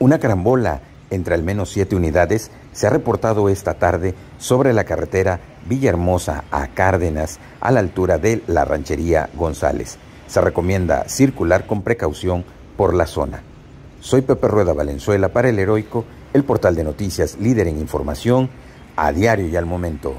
Una carambola entre al menos siete unidades se ha reportado esta tarde sobre la carretera Villahermosa a Cárdenas a la altura de la ranchería González. Se recomienda circular con precaución por la zona. Soy Pepe Rueda Valenzuela para El Heroico, el portal de noticias líder en información a diario y al momento.